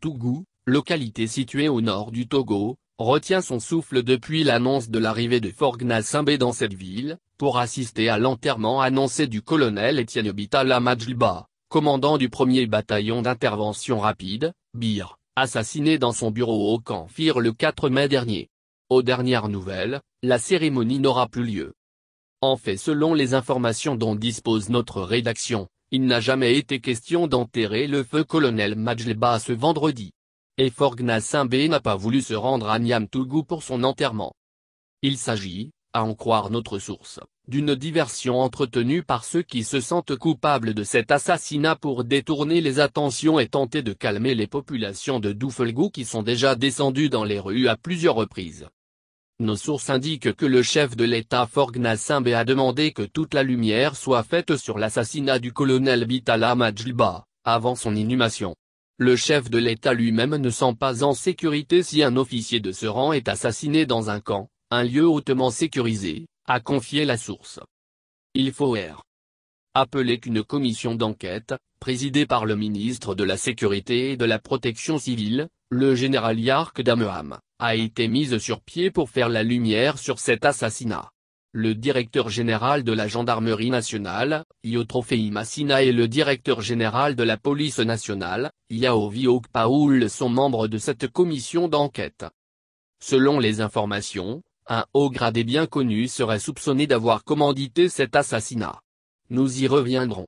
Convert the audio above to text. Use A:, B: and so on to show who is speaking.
A: Tougou, localité située au nord du Togo, retient son souffle depuis l'annonce de l'arrivée de Forgna Simbé dans cette ville, pour assister à l'enterrement annoncé du colonel Etienne Bitala Majlba, commandant du 1er bataillon d'intervention rapide, BIR, assassiné dans son bureau au camp Fir le 4 mai dernier. Aux dernières nouvelles, la cérémonie n'aura plus lieu. En fait selon les informations dont dispose notre rédaction, il n'a jamais été question d'enterrer le feu colonel Majleba ce vendredi. Et Forgna Simbé n'a pas voulu se rendre à Niamtougou pour son enterrement. Il s'agit, à en croire notre source, d'une diversion entretenue par ceux qui se sentent coupables de cet assassinat pour détourner les attentions et tenter de calmer les populations de Doufelgou qui sont déjà descendues dans les rues à plusieurs reprises. Nos sources indiquent que le chef de l'État Forgna Simbe a demandé que toute la lumière soit faite sur l'assassinat du colonel Bitala Majlba, avant son inhumation. Le chef de l'État lui-même ne sent pas en sécurité si un officier de ce rang est assassiné dans un camp, un lieu hautement sécurisé, a confié la source. Il faut R. Appeler qu'une commission d'enquête, présidée par le ministre de la Sécurité et de la Protection civile, le général Yark Dameham, a été mise sur pied pour faire la lumière sur cet assassinat. Le directeur général de la gendarmerie nationale, Iotrofei Massina et le directeur général de la police nationale, Viok Paul sont membres de cette commission d'enquête. Selon les informations, un haut gradé bien connu serait soupçonné d'avoir commandité cet assassinat. Nous y reviendrons.